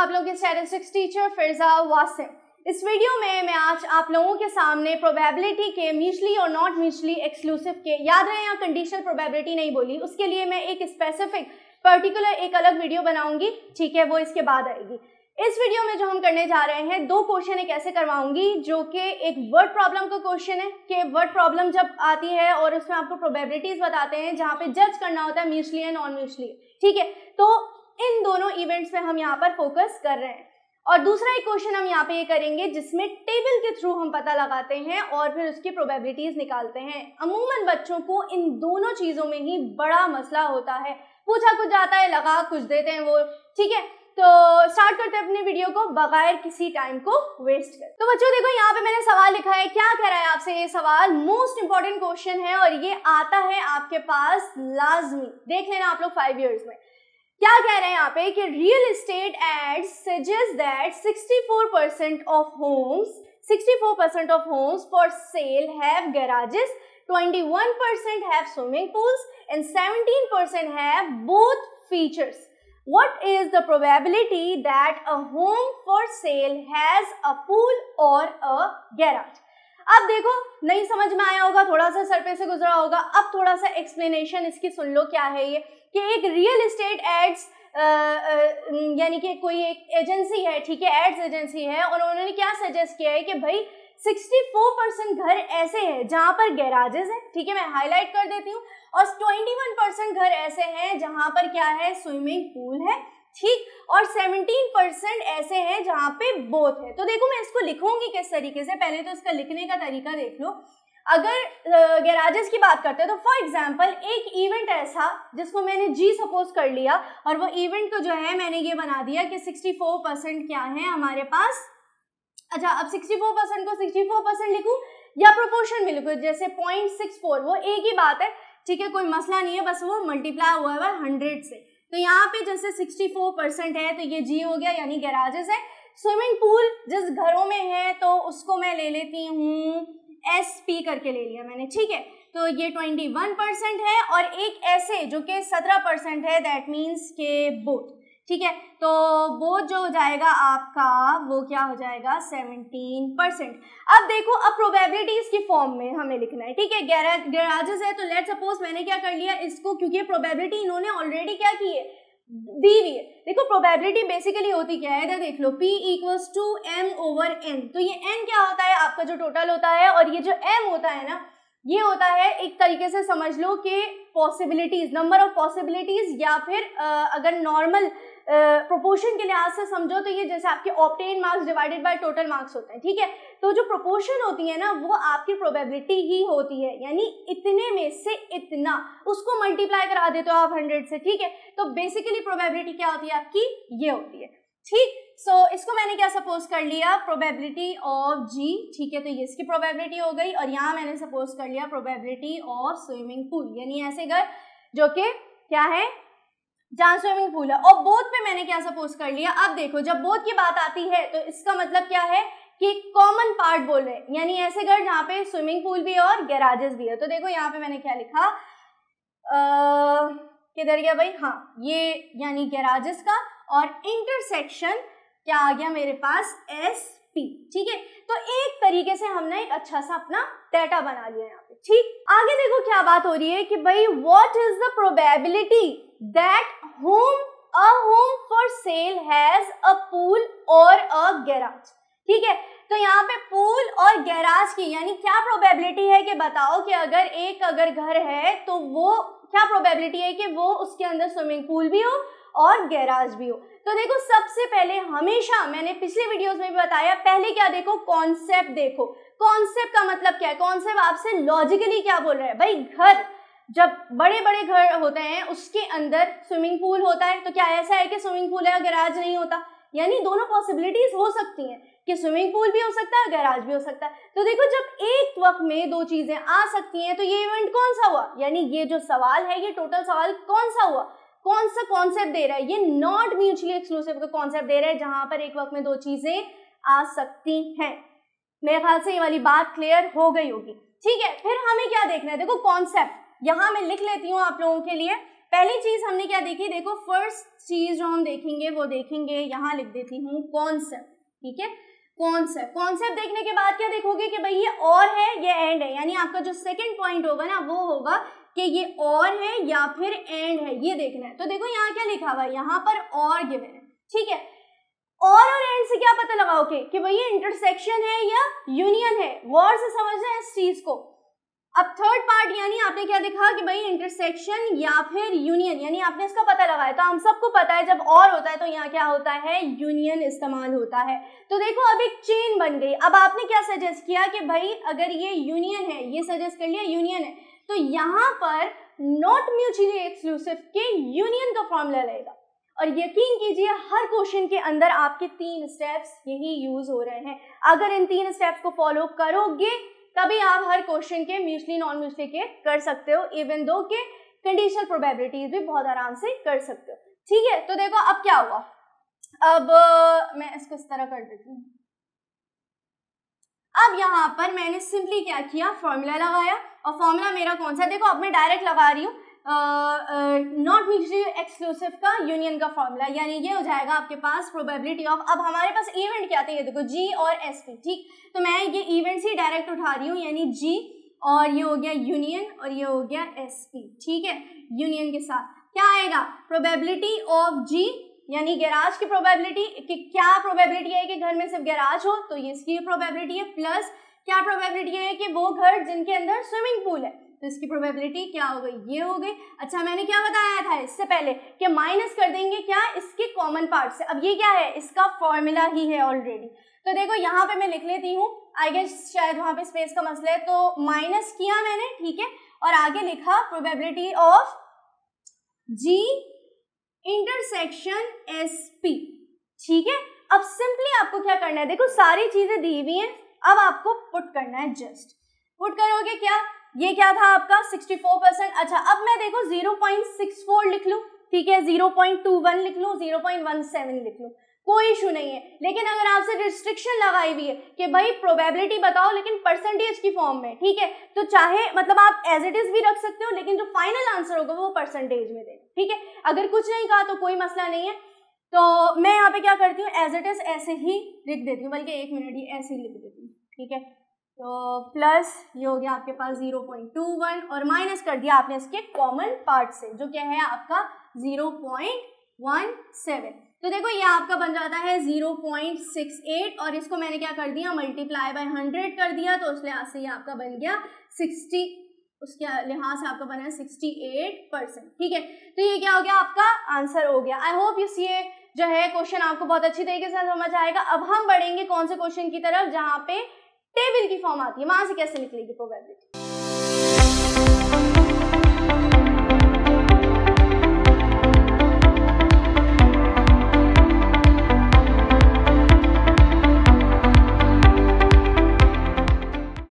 आप लोग के स्टेटिस्टिक्स टीचर फिरजा वासिम इस वीडियो में मैं आज आप लोगों के सामने प्रोबेबिलिटी के म्यूचली और नॉट म्यूचली एक्सक्लूसिव के याद रहे यहाँ कंडीशनल प्रोबेबिलिटी नहीं बोली उसके लिए मैं एक स्पेसिफिक पर्टिकुलर एक अलग वीडियो बनाऊंगी ठीक है वो इसके बाद आएगी इस वीडियो में जो हम करने जा रहे हैं दो क्वेश्चन एक ऐसे करवाऊंगी जो कि एक वर्ड प्रॉब्लम का क्वेश्चन है कि वर्ड प्रॉब्लम जब आती है और उसमें आपको प्रोबेबिलिटीज बताते हैं जहाँ पे जज करना होता है म्यूचुअली एंड नॉन म्यूचुअली ठीक है तो इन दोनों इवेंट्स पे हम यहाँ पर फोकस कर रहे हैं और दूसरा एक क्वेश्चन हम यहाँ पे ये करेंगे जिसमें टेबल के थ्रू हम पता लगाते हैं और फिर उसकी प्रोबेबिलिटीज निकालते हैं अमूमन बच्चों को इन दोनों चीज़ों में ही बड़ा मसला होता है पूछा कुछ जाता है लगा कुछ देते हैं वो ठीक है तो स्टार्ट करते हैं अपने वीडियो को बगैर किसी टाइम को वेस्ट कर तो बच्चों देखो यहाँ पे मैंने सवाल लिखा है क्या कह रहा है आपसे ये सवाल मोस्ट इंपॉर्टेंट क्वेश्चन है और ये आता है आपके पास लाजमी देख लेना आप लोग फाइव ईयर्स में क्या कह रहे हैं यहाँ पे कि real estate ad suggest that 64 percent of homes 64 percent of homes for sale have garages 21 percent have swimming pools and 17 percent have both features what is the probability that a home for sale has a pool और a garage अब देखो नहीं समझ में आया होगा थोड़ा सा सर पे से गुजरा होगा अब थोड़ा सा एक्सप्लेनेशन इसकी सुन लो क्या है ये कि एक रियल इस्टेट एड्स यानी कि कोई एक एजेंसी है ठीक है एड्स एजेंसी है और उन्होंने क्या सजेस्ट किया है कि भाई 64 परसेंट घर ऐसे हैं जहां पर गैराजेस हैं ठीक है मैं हाईलाइट कर देती हूँ और 21 परसेंट घर ऐसे हैं जहां पर क्या है स्विमिंग पूल है ठीक और 17 परसेंट ऐसे हैं जहाँ पे बोथ है तो देखो मैं इसको लिखूंगी किस तरीके से पहले तो इसका लिखने का तरीका देख लो अगर गैराजेस की बात करते हैं तो फॉर एग्जाम्पल एक इवेंट ऐसा जिसको मैंने जी सपोज कर लिया और वो इवेंट को तो जो है मैंने ये बना दिया कि 64 परसेंट क्या है हमारे पास अच्छा अब 64 परसेंट को 64 परसेंट लिखूँ या प्रोपोर्शन में लिखूँ जैसे पॉइंट सिक्स फोर वो एक ही बात है ठीक है कोई मसला नहीं है बस वो मल्टीप्लाई हुआ है हंड्रेड से तो यहाँ पे जैसे 64 परसेंट है तो ये जी हो गया यानी गैराजेस है स्विमिंग पूल जिस घरों में है तो उसको मैं ले लेती हूँ एस पी करके ले लिया मैंने ठीक है तो ये 21 परसेंट है और एक ऐसे जो कि 17 परसेंट है दैट मीन्स के बोट ठीक है तो वो जो हो जाएगा आपका वो क्या हो जाएगा सेवनटीन परसेंट अब देखो अब प्रोबेबिलिटीज की फॉर्म में हमें लिखना है ठीक है गैराजेस है तो लेट सपोज मैंने क्या कर लिया इसको क्योंकि प्रोबेबिलिटी इन्होंने ऑलरेडी क्या की है दी हुई है देखो प्रोबेबिलिटी बेसिकली होती क्या है इधर देख लो P equals to M over N तो ये एन क्या होता है आपका जो टोटल होता है और ये जो एम होता है ना ये होता है एक तरीके से समझ लो कि पॉसिबिलिटीज नंबर ऑफ पॉसिबिलिटीज या फिर आ, अगर नॉर्मल प्रोपोर्शन के लिहाज से समझो तो ये जैसे आपके obtained marks divided by total marks होते हैं ठीक है तो जो प्रोपोर्शन होती है ना वो आपकी प्रोबेबिलिटी ही होती है यानी इतने में से इतना उसको मल्टीप्लाई करा देते हो आप हंड्रेड से ठीक है तो बेसिकली प्रोबेबिलिटी क्या होती है आपकी ये होती है ठीक सो so, इसको मैंने क्या सपोज कर लिया प्रोबेबिलिटी ऑफ जी ठीक है तो ये इसकी प्रोबेबिलिटी हो गई और यहाँ मैंने सपोज कर लिया प्रोबेबिलिटी ऑफ स्विमिंग पूल यानी ऐसे घर जो कि क्या है जहाँ स्विमिंग पूल है और बोथ पे मैंने क्या सपोज कर लिया अब देखो जब बोथ की बात आती है तो इसका मतलब क्या है कि कॉमन पार्ट बोल रहे हैं यानी ऐसे घर जहाँ पे स्विमिंग पूल भी है और गैराजेस भी है तो देखो यहाँ पे मैंने क्या लिखा किधर गया भाई हाँ ये यानी गैराजेस का और इंटरसेक्शन क्या आ गया मेरे पास एस पी ठीक है तो एक तरीके से हमने एक अच्छा सा अपना डेटा बना लिया यहाँ पे ठीक आगे देखो क्या बात हो रही है कि भाई what is the probability that home a home for sale has a pool और अ गैराज ठीक है तो यहाँ पे पूल और गैराज की यानी क्या प्रोबेबिलिटी है कि बताओ कि अगर एक अगर घर है तो वो क्या प्रोबेबिलिटी है कि वो उसके अंदर स्विमिंग पूल भी हो और गैराज भी हो तो देखो सबसे पहले हमेशा मैंने पिछले वीडियोस में भी बताया पहले क्या देखो कॉन्सेप्ट देखो कॉन्सेप्ट का मतलब क्या है कॉन्सेप्ट आपसे लॉजिकली क्या बोल रहा है भाई घर जब बड़े बड़े घर होते हैं उसके अंदर स्विमिंग पूल होता है तो क्या ऐसा है कि स्विमिंग पूल या गैराज नहीं होता यानी दोनों पॉसिबिलिटीज हो सकती हैं कि स्विमिंग पूल भी हो सकता है गैराज भी हो सकता है तो देखो जब एक वक्त में दो चीजें आ सकती हैं तो ये इवेंट कौन सा हुआ यानी ये जो सवाल है ये टोटल सवाल कौन सा हुआ कौन सा कॉन्सेप्ट दे रहा है ये नॉट म्यूचुअली एक्सक्लूसिव का कॉन्सेप्ट दे रहा है जहां पर एक वक्त में दो चीजें आ सकती हैं मेरे ख्याल से ये वाली बात क्लियर हो गई होगी ठीक है फिर हमें क्या देखना है देखो कॉन्सेप्ट यहां मैं लिख लेती हूँ आप लोगों के लिए पहली चीज हमने क्या देखी देखो फर्स्ट चीज जो हम देखेंगे वो देखेंगे यहाँ लिख देती हूँ कॉन्सेप्ट ठीक है कॉन्सेप्ट कॉन्सेप्ट देखने के बाद क्या देखोगे कि भाई ये और है ये एंड है यानी आपका जो सेकंड पॉइंट होगा ना वो होगा कि ये और है या फिर एंड है ये देखना है तो देखो यहाँ क्या लिखा हुआ है यहाँ पर और गिवन है ठीक है और और एंड से क्या पता लगाओगे कि भाई ये इंटरसेक्शन है या यूनियन है वॉर से समझना है इस चीज को अब थर्ड पार्ट यानी आपने क्या देखा कि भाई इंटरसेक्शन या फिर यूनियन यानी आपने इसका पता लगाया तो हम सबको पता है जब और होता है तो यहाँ क्या होता है यूनियन इस्तेमाल होता है तो देखो अब एक चेन बन गई अब आपने क्या सजेस्ट किया कि भाई अगर ये यूनियन है ये सजेस्ट कर लिया यूनियन है तो यहाँ पर नॉट म्यूचुअली एक्सक्लूसिव के यूनियन का फॉर्मूला रहेगा और यकीन कीजिए हर क्वेश्चन के अंदर आपके तीन स्टेप्स यही यूज हो रहे हैं अगर इन तीन स्टेप्स को फॉलो करोगे तभी आप हर क्वेश्चन के म्यूचुअली नॉन म्यूचुअली के कर सकते हो इवन दो के कंडीशनल प्रोबेबिलिटीज भी बहुत आराम से कर सकते हो ठीक है तो देखो अब क्या हुआ अब मैं इसको इस तरह कर देती हूँ अब यहाँ पर मैंने सिंपली क्या किया फॉर्मूला लगाया और फॉर्मूला मेरा कौन सा देखो अब मैं डायरेक्ट लगा रही हूँ नॉट म्यूचुअली एक्सक्लूसिव का यूनियन का फॉर्मूला यानी ये हो जाएगा आपके पास प्रोबेबिलिटी ऑफ अब हमारे पास इवेंट क्या थे ये देखो जी और एस पी ठीक तो मैं ये इवेंट्स ही डायरेक्ट उठा रही हूँ यानी जी और ये हो गया यूनियन और ये हो गया एस पी ठीक है यूनियन के साथ क्या आएगा प्रोबेबिलिटी ऑफ जी यानी गैराज की प्रोबेबिलिटी कि क्या प्रोबेबिलिटी है कि घर में सिर्फ गैराज हो तो ये इसकी प्रोबेबिलिटी है प्लस क्या प्रोबेबिलिटी है कि वो घर जिनके अंदर स्विमिंग पूल है तो इसकी प्रोबेबिलिटी क्या हो गई ये हो गई अच्छा मैंने क्या बताया था इससे पहले कि माइनस कर देंगे क्या इसके कॉमन पार्ट से अब ये क्या है इसका फॉर्मूला ही है ऑलरेडी तो देखो यहाँ पे मैं लिख लेती हूँ आई गेस शायद वहाँ पे स्पेस का मसला है तो माइनस किया मैंने ठीक है और आगे लिखा probability of G intersection S P ठीक है अब सिंपली आपको क्या करना है देखो सारी चीजें दी हुई हैं अब आपको पुट करना है जस्ट पुट करोगे क्या ये क्या था आपका 64 परसेंट अच्छा अब मैं देखो 0.64 लिख लू ठीक है 0.21 लिख लू 0.17 लिख लू कोई इशू नहीं है लेकिन अगर आपसे रिस्ट्रिक्शन लगाई हुई है कि भाई प्रोबेबिलिटी बताओ लेकिन परसेंटेज की फॉर्म में ठीक है तो चाहे मतलब आप एज इट इज भी रख सकते हो लेकिन जो फाइनल आंसर होगा वो परसेंटेज में दे ठीक है अगर कुछ नहीं कहा तो कोई मसला नहीं है तो मैं यहाँ पे क्या करती हूँ एज इट इज ऐसे ही लिख देती हूँ बल्कि एक मिनट ही ऐसे ही लिख देती हूँ ठीक है तो प्लस ये हो गया आपके पास 0.21 और माइनस कर दिया आपने इसके कॉमन पार्ट से जो क्या है आपका 0.17 तो देखो ये आपका बन जाता है 0.68 और इसको मैंने क्या कर दिया मल्टीप्लाई बाय 100 कर दिया तो उस लिहाज से ये आपका बन गया सिक्सटी उसके लिहाज से आपका बना है सिक्सटी एट परसेंट ठीक है तो ये क्या हो गया आपका आंसर हो गया आई होप यू सी ये जो है क्वेश्चन आपको बहुत अच्छी तरीके से समझ आएगा अब हम बढ़ेंगे कौन से क्वेश्चन की तरफ जहाँ पे टेबल की फॉर्म आती है वहां से कैसे निकलेगी प्रोबेबिलिटी